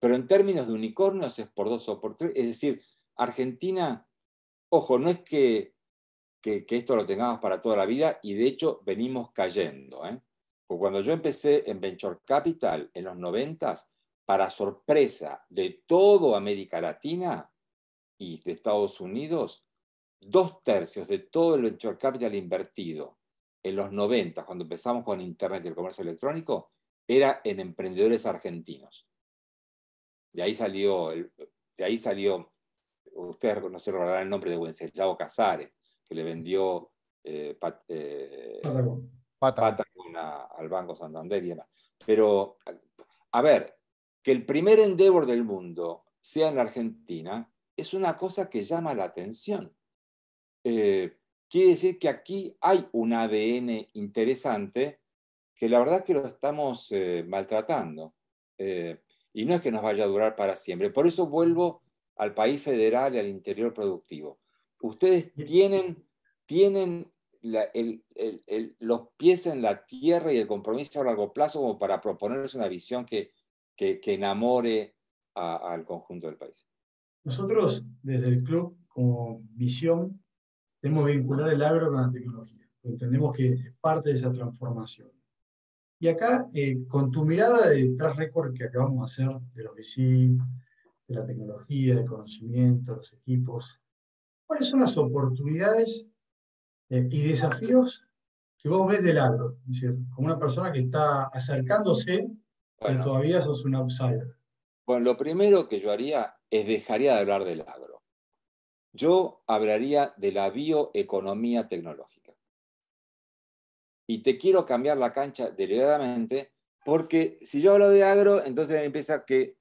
Pero en términos de unicornios es por dos o por tres. Es decir, Argentina, ojo, no es que, que, esto lo tengamos para toda la vida y de hecho venimos cayendo. ¿eh? cuando yo empecé en Venture Capital en los noventas, para sorpresa de todo América Latina, y de Estados Unidos, dos tercios de todo el venture capital invertido en los 90, cuando empezamos con Internet y el comercio electrónico, era en emprendedores argentinos. De ahí salió, el, de ahí salió ustedes no el nombre de Wenceslao Casares, que le vendió eh, eh al Banco Santander y demás. Pero, a ver, que el primer endeavor del mundo sea en la Argentina, es una cosa que llama la atención. Eh, quiere decir que aquí hay un ADN interesante que la verdad que lo estamos eh, maltratando. Eh, y no es que nos vaya a durar para siempre. Por eso vuelvo al país federal y al interior productivo. Ustedes tienen, tienen los pies en la tierra y el compromiso a largo plazo como para proponerles una visión que, que, enamore al conjunto del país. Nosotros, desde el club, como visión, tenemos vincular el agro con la tecnología. Entendemos que es parte de esa transformación. Y acá, eh, con tu mirada de tras récord que acabamos de hacer, de los VC, de la tecnología, de conocimiento, los equipos, ¿cuáles son las oportunidades eh, y desafíos que vos ves del agro? Es decir, como una persona que está acercándose, bueno, todavía sos un outsider. Bueno, lo primero que yo haría es dejaría de hablar del agro. Yo hablaría de la bioeconomía tecnológica. Y te quiero cambiar la cancha deliberadamente porque si yo hablo de agro, entonces empieza que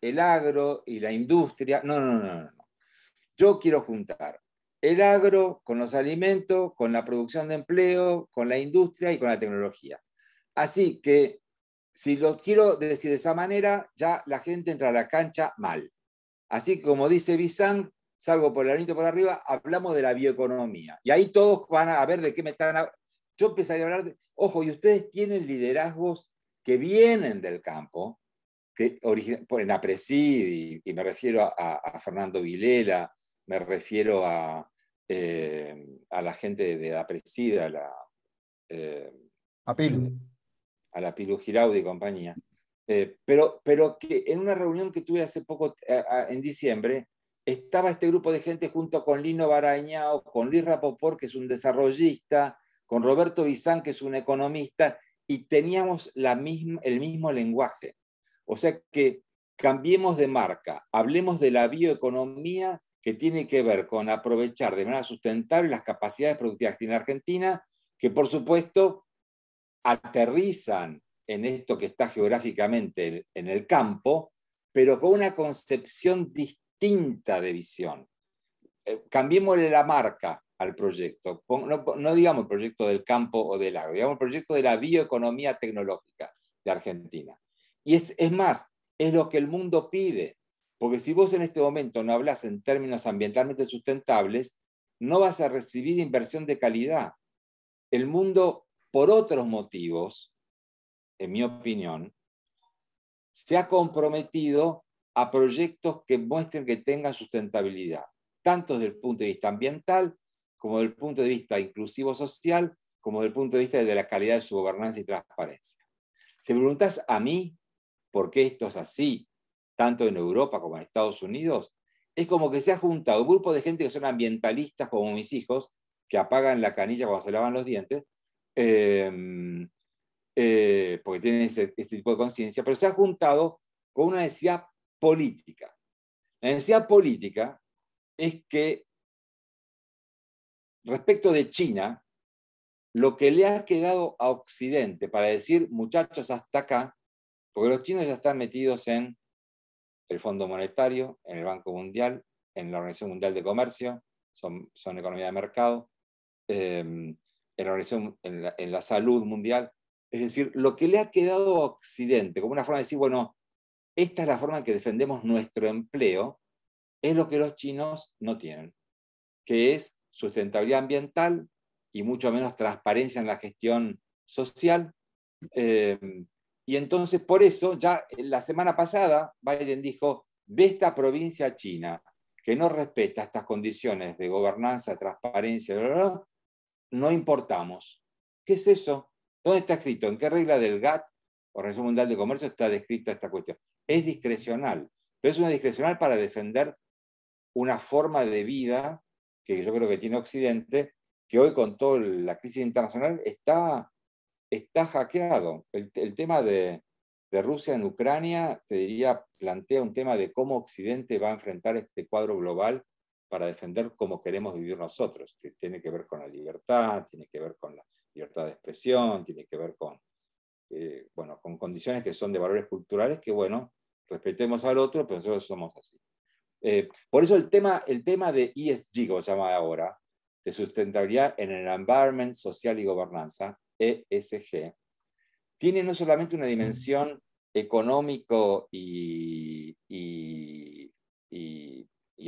el agro y la industria... No, no, no, no. no. Yo quiero juntar el agro con los alimentos, con la producción de empleo, con la industria y con la tecnología. Así que si lo quiero decir de esa manera, ya la gente entra a la cancha mal. Así que como dice Bizán, salgo por el anito por arriba, hablamos de la bioeconomía. Y ahí todos van a ver de qué me están hablando. Yo empezaría a hablar, de, ojo, y ustedes tienen liderazgos que vienen del campo, que ponen en Apresid, y, me refiero a, Fernando Vilela, me refiero a, eh, la gente de Apresid, a la... Eh, a Pilu. A la Pilu Giraudi y compañía. Eh, pero, pero que en una reunión que tuve hace poco, eh, en diciembre, estaba este grupo de gente junto con Lino Barañao, con Luis Rapoport, que es un desarrollista, con Roberto Bizán, que es un economista, y teníamos la misma, el mismo lenguaje. O sea que cambiemos de marca, hablemos de la bioeconomía que tiene que ver con aprovechar de manera sustentable las capacidades productivas que tiene Argentina, que por supuesto aterrizan en esto que está geográficamente en el campo, pero con una concepción distinta de visión. Eh, cambiémosle la marca al proyecto. No, digamos proyecto del campo o del agro, digamos proyecto de la bioeconomía tecnológica de Argentina. Y es, es más, es lo que el mundo pide, porque si vos en este momento no hablas en términos ambientalmente sustentables, no vas a recibir inversión de calidad. El mundo, por otros motivos, en mi opinión, se ha comprometido a proyectos que muestren que tengan sustentabilidad, tanto desde el punto de vista ambiental, como desde el punto de vista inclusivo social, como desde el punto de vista de la calidad de su gobernanza y transparencia. Si preguntas a mí por qué esto es así, tanto en Europa como en Estados Unidos, es como que se ha juntado un grupo de gente que son ambientalistas como mis hijos, que apagan la canilla cuando se lavan los dientes, eh, eh, porque tienen ese, tipo de conciencia, pero se ha juntado con una necesidad política. La necesidad política es que respecto de China, lo que le ha quedado a Occidente para decir, muchachos, hasta acá, porque los chinos ya están metidos en el Fondo Monetario, en el Banco Mundial, en la Organización Mundial de Comercio, son, economía de mercado, eh, en, la salud mundial, es decir, lo que le ha quedado a Occidente, como una forma de decir, bueno, esta es la forma en que defendemos nuestro empleo, es lo que los chinos no tienen, que es sustentabilidad ambiental y mucho menos transparencia en la gestión social. Eh, y entonces, por eso, ya la semana pasada, Biden dijo, de esta provincia china que no respeta estas condiciones de gobernanza, transparencia, no importamos. ¿Qué es eso? ¿Dónde está escrito? ¿En qué regla del GATT Organización Mundial de Comercio está descrita esta cuestión? Es discrecional, pero es una discrecional para defender una forma de vida que yo creo que tiene Occidente, que hoy con toda la crisis internacional está, está hackeado. El, tema de, de Rusia en Ucrania, te diría, plantea un tema de cómo Occidente va a enfrentar este cuadro global para defender cómo queremos vivir nosotros, que tiene que ver con la libertad, tiene que ver con la libertad de expresión, tiene que ver con, eh, bueno, con condiciones que son de valores culturales que, bueno, respetemos al otro, pero nosotros somos así. Eh, por eso el tema, el tema de ESG, como se llama ahora, de sustentabilidad en el environment, social y gobernanza, ESG, tiene no solamente una dimensión económico y, y,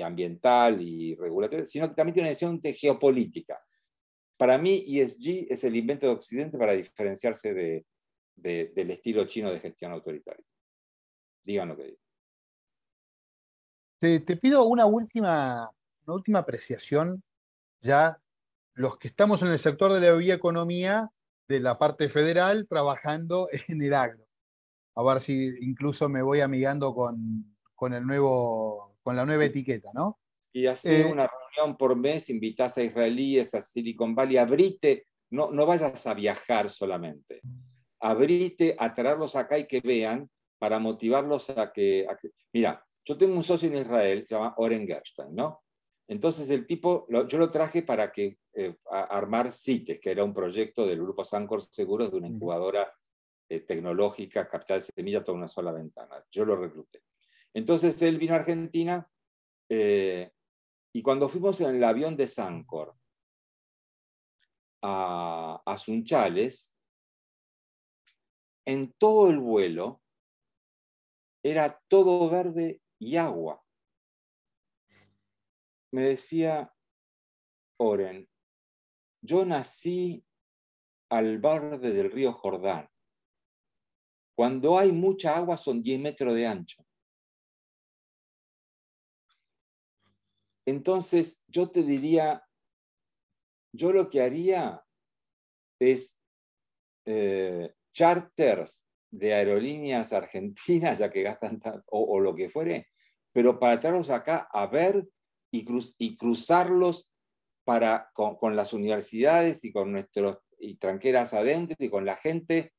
ambiental y regulatoria, sino que también tiene una dimensión geopolítica. Para mí, ESG es el invento de Occidente para diferenciarse del estilo chino de gestión autoritaria. Digan lo que digan. Te, pido una última, última apreciación. Ya los que estamos en el sector de la bioeconomía de la parte federal trabajando [LAUGHS] en el agro. A ver si incluso me voy amigando con, el nuevo, con la nueva etiqueta, ¿no? Y así eh, una por mes, invitas a israelíes, a Silicon Valley, abrite, no, no vayas a viajar solamente. Abrite a traerlos acá y que vean para motivarlos a que, Mira, yo tengo un socio en Israel, se llama Oren Gerstein, ¿no? Entonces el tipo, yo lo traje para que eh, armar CITES, que era un proyecto del grupo Sancor Seguros de una incubadora eh, tecnológica, Capital Semilla, toda una sola ventana. Yo lo recluté. Entonces él vino a Argentina, eh, y cuando fuimos en el avión de Sancor a, Sunchales, en todo el vuelo era todo verde y agua. Me decía Oren, yo nací al borde del río Jordán. Cuando hay mucha agua son 10 metros de ancho. Entonces, yo te diría, yo lo que haría es eh, charters de aerolíneas argentinas, [LAUGHS] ya que gastan o, lo que fuere, pero para traerlos acá a ver y, cruzarlos para, con, las universidades y con nuestros y tranqueras adentro y con la gente,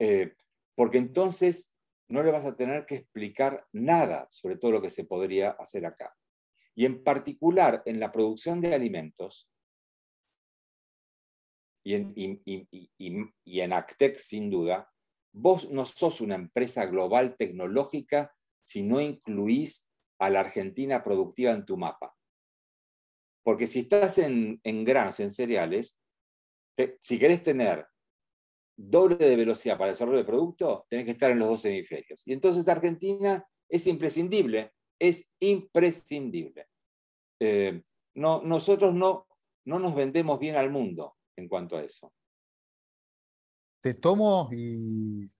eh, porque entonces no le vas a tener que explicar nada sobre todo lo que se podría hacer acá y en particular en la producción de alimentos, y en, Actex sin duda, vos no sos una empresa global tecnológica si no incluís a la Argentina productiva en tu mapa. Porque si estás en, en granos, en cereales, si querés tener doble de velocidad para el desarrollo de producto, tenés que estar en los dos hemisferios. Y entonces Argentina es imprescindible es imprescindible. Eh, nosotros no, nos vendemos bien al mundo en cuanto a eso. Te tomo y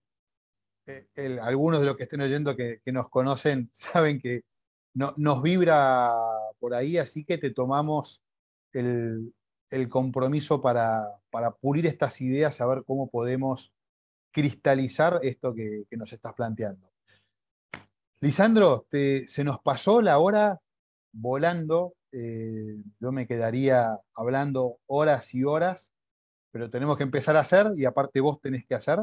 eh, algunos de los que estén oyendo que, nos conocen [LAUGHS] saben que nos vibra por ahí, así que te tomamos el, compromiso para, para, pulir estas ideas, a ver cómo podemos cristalizar esto que, que nos estás planteando. Lisandro, se nos pasó la hora volando. Eh, yo me quedaría hablando horas y horas, pero tenemos que empezar a hacer y aparte vos tenés que hacer.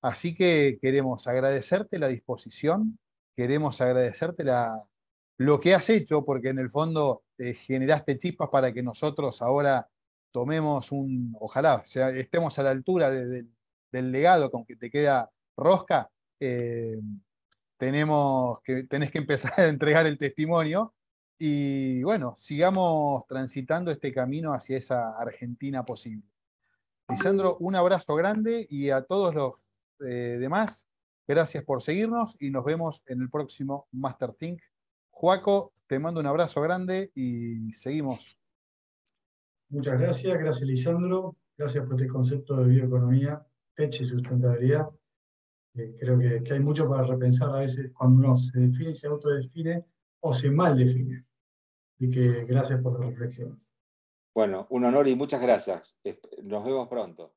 Así que queremos agradecerte la disposición, queremos agradecerte la, lo que has hecho, porque en el fondo eh, generaste chispas para que nosotros ahora tomemos un, ojalá estemos a la altura del legado con que te queda Rosca. Eh, tenemos que, tenés que empezar a entregar el testimonio. Y bueno, sigamos transitando este camino hacia esa Argentina posible. Lisandro, un abrazo grande y a todos los eh, demás, gracias por seguirnos y nos vemos en el próximo Master Think. Juaco, te mando un abrazo grande y seguimos. Muchas gracias, gracias Lisandro, gracias por este concepto de bioeconomía, teche y sustentabilidad creo que, que, hay mucho para repensar a veces cuando uno se define y se autodefine o se mal define. Así que gracias por las reflexiones. Bueno, un honor y muchas gracias. Nos vemos pronto.